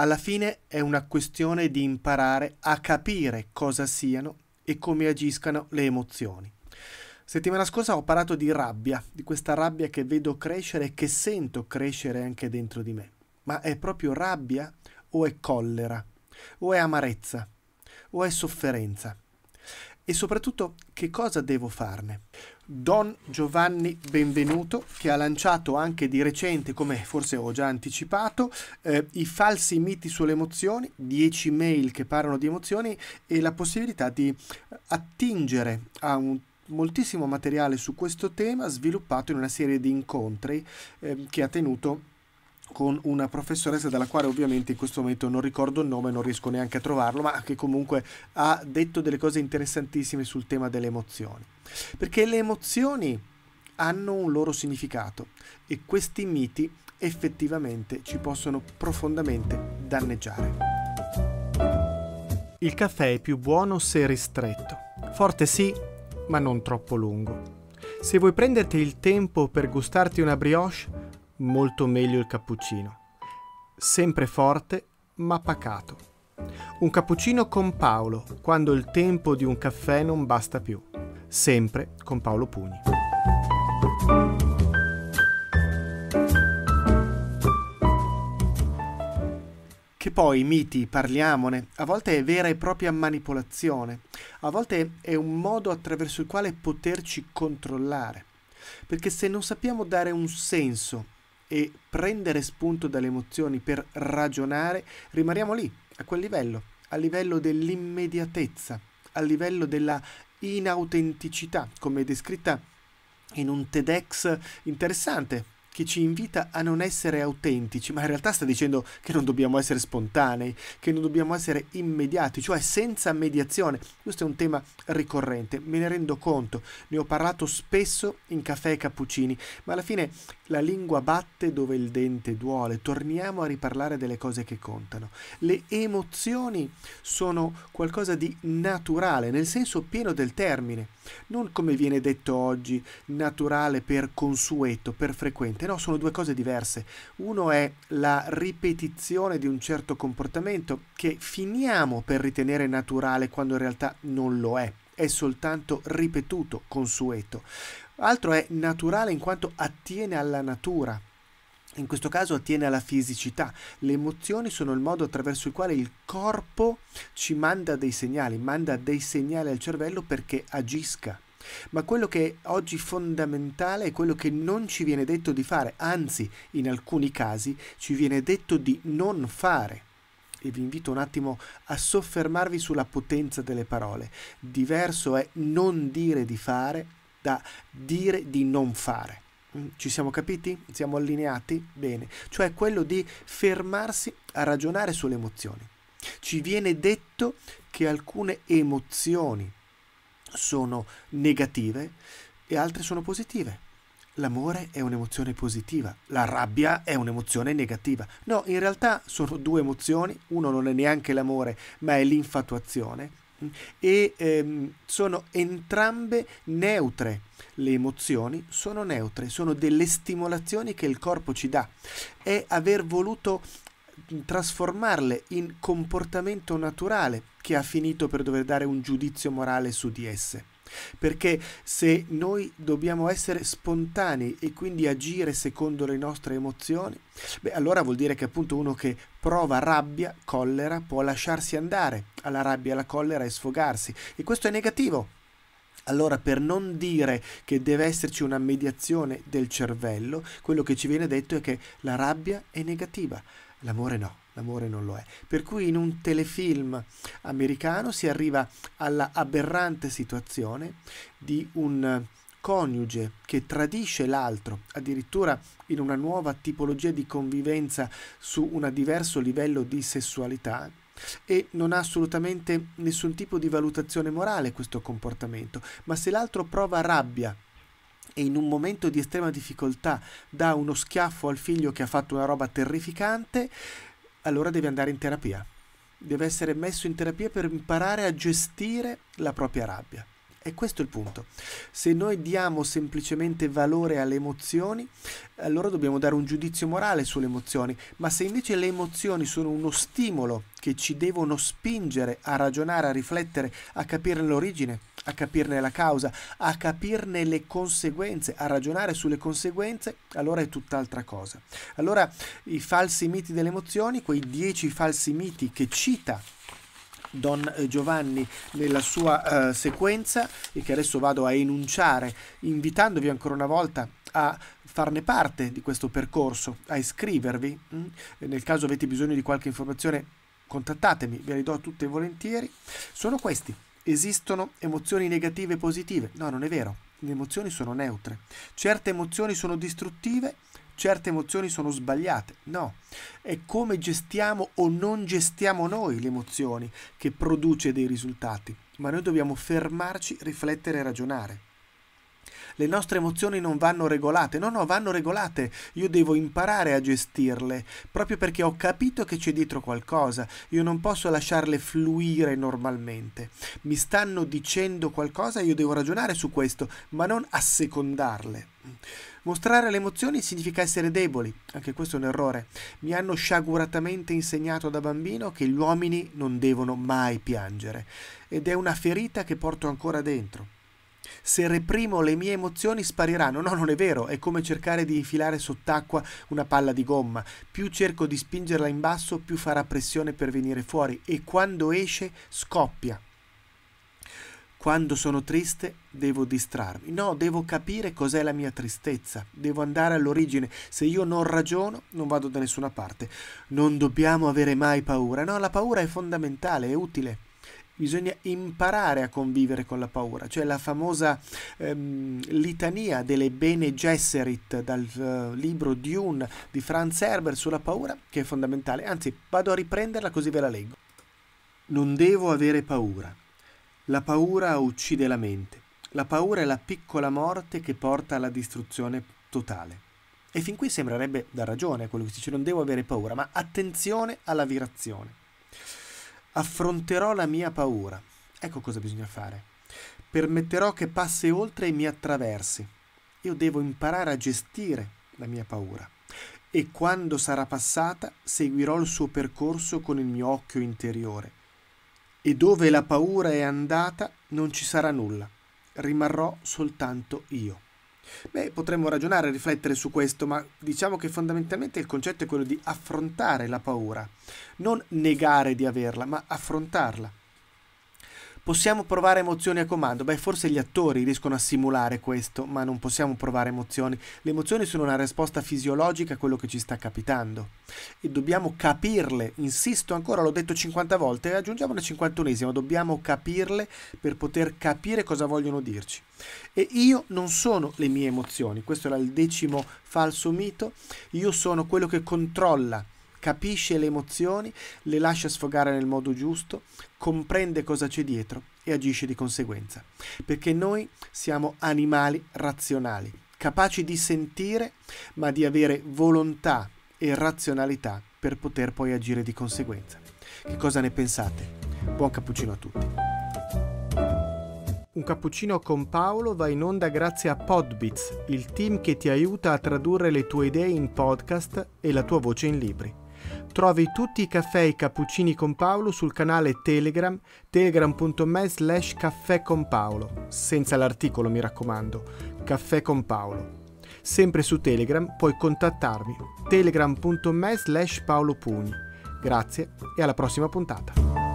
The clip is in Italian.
Alla fine è una questione di imparare a capire cosa siano e come agiscano le emozioni. Settimana scorsa ho parlato di rabbia, di questa rabbia che vedo crescere e che sento crescere anche dentro di me. Ma è proprio rabbia o è collera? O è amarezza? O è sofferenza? E soprattutto che cosa devo farne? Don Giovanni Benvenuto che ha lanciato anche di recente, come forse ho già anticipato, eh, i falsi miti sulle emozioni, 10 mail che parlano di emozioni e la possibilità di attingere a un moltissimo materiale su questo tema sviluppato in una serie di incontri eh, che ha tenuto con una professoressa dalla quale ovviamente in questo momento non ricordo il nome, non riesco neanche a trovarlo, ma che comunque ha detto delle cose interessantissime sul tema delle emozioni. Perché le emozioni hanno un loro significato e questi miti effettivamente ci possono profondamente danneggiare. Il caffè è più buono se ristretto. Forte sì, ma non troppo lungo. Se vuoi prenderti il tempo per gustarti una brioche, molto meglio il cappuccino. Sempre forte, ma pacato. Un cappuccino con Paolo, quando il tempo di un caffè non basta più. Sempre con Paolo Pugni. Che poi miti, parliamone, a volte è vera e propria manipolazione, a volte è un modo attraverso il quale poterci controllare. Perché se non sappiamo dare un senso e prendere spunto dalle emozioni per ragionare, rimaniamo lì, a quel livello, a livello dell'immediatezza, a livello della inautenticità, come descritta in un TEDx interessante che ci invita a non essere autentici, ma in realtà sta dicendo che non dobbiamo essere spontanei, che non dobbiamo essere immediati, cioè senza mediazione. Questo è un tema ricorrente, me ne rendo conto, ne ho parlato spesso in caffè e cappuccini, ma alla fine la lingua batte dove il dente duole, torniamo a riparlare delle cose che contano. Le emozioni sono qualcosa di naturale, nel senso pieno del termine non come viene detto oggi, naturale per consueto, per frequente, no, sono due cose diverse. Uno è la ripetizione di un certo comportamento che finiamo per ritenere naturale quando in realtà non lo è, è soltanto ripetuto, consueto. Altro è naturale in quanto attiene alla natura, in questo caso attiene alla fisicità. Le emozioni sono il modo attraverso il quale il corpo ci manda dei segnali, manda dei segnali al cervello perché agisca. Ma quello che è oggi fondamentale è quello che non ci viene detto di fare, anzi in alcuni casi ci viene detto di non fare. E vi invito un attimo a soffermarvi sulla potenza delle parole. Diverso è non dire di fare da dire di non fare. Ci siamo capiti? Siamo allineati? Bene. Cioè quello di fermarsi a ragionare sulle emozioni. Ci viene detto che alcune emozioni sono negative e altre sono positive. L'amore è un'emozione positiva, la rabbia è un'emozione negativa. No, in realtà sono due emozioni, uno non è neanche l'amore, ma è l'infatuazione e ehm, sono entrambe neutre. Le emozioni sono neutre, sono delle stimolazioni che il corpo ci dà. È aver voluto trasformarle in comportamento naturale che ha finito per dover dare un giudizio morale su di esse. Perché se noi dobbiamo essere spontanei e quindi agire secondo le nostre emozioni, beh, allora vuol dire che appunto uno che prova rabbia, collera, può lasciarsi andare alla rabbia, alla collera e sfogarsi. E questo è negativo. Allora, per non dire che deve esserci una mediazione del cervello, quello che ci viene detto è che la rabbia è negativa, l'amore no l'amore non lo è. Per cui in un telefilm americano si arriva alla aberrante situazione di un coniuge che tradisce l'altro, addirittura in una nuova tipologia di convivenza su un diverso livello di sessualità, e non ha assolutamente nessun tipo di valutazione morale questo comportamento, ma se l'altro prova rabbia e in un momento di estrema difficoltà dà uno schiaffo al figlio che ha fatto una roba terrificante, allora deve andare in terapia. Deve essere messo in terapia per imparare a gestire la propria rabbia. E questo è il punto. Se noi diamo semplicemente valore alle emozioni, allora dobbiamo dare un giudizio morale sulle emozioni, ma se invece le emozioni sono uno stimolo che ci devono spingere a ragionare, a riflettere, a capire l'origine, a capirne la causa, a capirne le conseguenze, a ragionare sulle conseguenze, allora è tutt'altra cosa. Allora i falsi miti delle emozioni, quei dieci falsi miti che cita Don eh, Giovanni nella sua uh, sequenza e che adesso vado a enunciare, invitandovi ancora una volta a farne parte di questo percorso, a iscrivervi. Mm? Nel caso avete bisogno di qualche informazione, contattatemi, ve le do tutte volentieri. Sono questi esistono emozioni negative e positive. No, non è vero. Le emozioni sono neutre. Certe emozioni sono distruttive, certe emozioni sono sbagliate. No, è come gestiamo o non gestiamo noi le emozioni che produce dei risultati. Ma noi dobbiamo fermarci, riflettere e ragionare. Le nostre emozioni non vanno regolate, no, no, vanno regolate, io devo imparare a gestirle, proprio perché ho capito che c'è dietro qualcosa, io non posso lasciarle fluire normalmente. Mi stanno dicendo qualcosa, io devo ragionare su questo, ma non assecondarle. Mostrare le emozioni significa essere deboli, anche questo è un errore. Mi hanno sciaguratamente insegnato da bambino che gli uomini non devono mai piangere ed è una ferita che porto ancora dentro. Se reprimo le mie emozioni spariranno. No, non è vero, è come cercare di infilare sott'acqua una palla di gomma. Più cerco di spingerla in basso, più farà pressione per venire fuori e quando esce scoppia. Quando sono triste devo distrarmi. No, devo capire cos'è la mia tristezza. Devo andare all'origine. Se io non ragiono, non vado da nessuna parte. Non dobbiamo avere mai paura. No, la paura è fondamentale, è utile bisogna imparare a convivere con la paura, cioè la famosa ehm, litania delle Bene Gesserit dal eh, libro Dune di Franz Herber sulla paura, che è fondamentale, anzi vado a riprenderla così ve la leggo. Non devo avere paura. La paura uccide la mente. La paura è la piccola morte che porta alla distruzione totale. E fin qui sembrerebbe da ragione quello che si dice, non devo avere paura, ma attenzione alla virazione. Affronterò la mia paura. Ecco cosa bisogna fare. Permetterò che passi oltre e mi attraversi. Io devo imparare a gestire la mia paura. E quando sarà passata, seguirò il suo percorso con il mio occhio interiore. E dove la paura è andata, non ci sarà nulla. Rimarrò soltanto io. Beh, potremmo ragionare e riflettere su questo, ma diciamo che fondamentalmente il concetto è quello di affrontare la paura, non negare di averla, ma affrontarla. Possiamo provare emozioni a comando? Beh, forse gli attori riescono a simulare questo, ma non possiamo provare emozioni. Le emozioni sono una risposta fisiologica a quello che ci sta capitando. E dobbiamo capirle, insisto ancora, l'ho detto 50 volte, aggiungiamo una 51esima, dobbiamo capirle per poter capire cosa vogliono dirci. E io non sono le mie emozioni, questo era il decimo falso mito, io sono quello che controlla capisce le emozioni, le lascia sfogare nel modo giusto, comprende cosa c'è dietro e agisce di conseguenza. Perché noi siamo animali razionali, capaci di sentire, ma di avere volontà e razionalità per poter poi agire di conseguenza. Che cosa ne pensate? Buon cappuccino a tutti! Un cappuccino con Paolo va in onda grazie a Podbits, il team che ti aiuta a tradurre le tue idee in podcast e la tua voce in libri. Trovi tutti i caffè e i cappuccini con Paolo sul canale Telegram, telegram.me slash caffè con Paolo, senza l'articolo mi raccomando, caffè con Paolo. Sempre su Telegram puoi contattarmi, telegram.me slash paolopugni. Grazie e alla prossima puntata.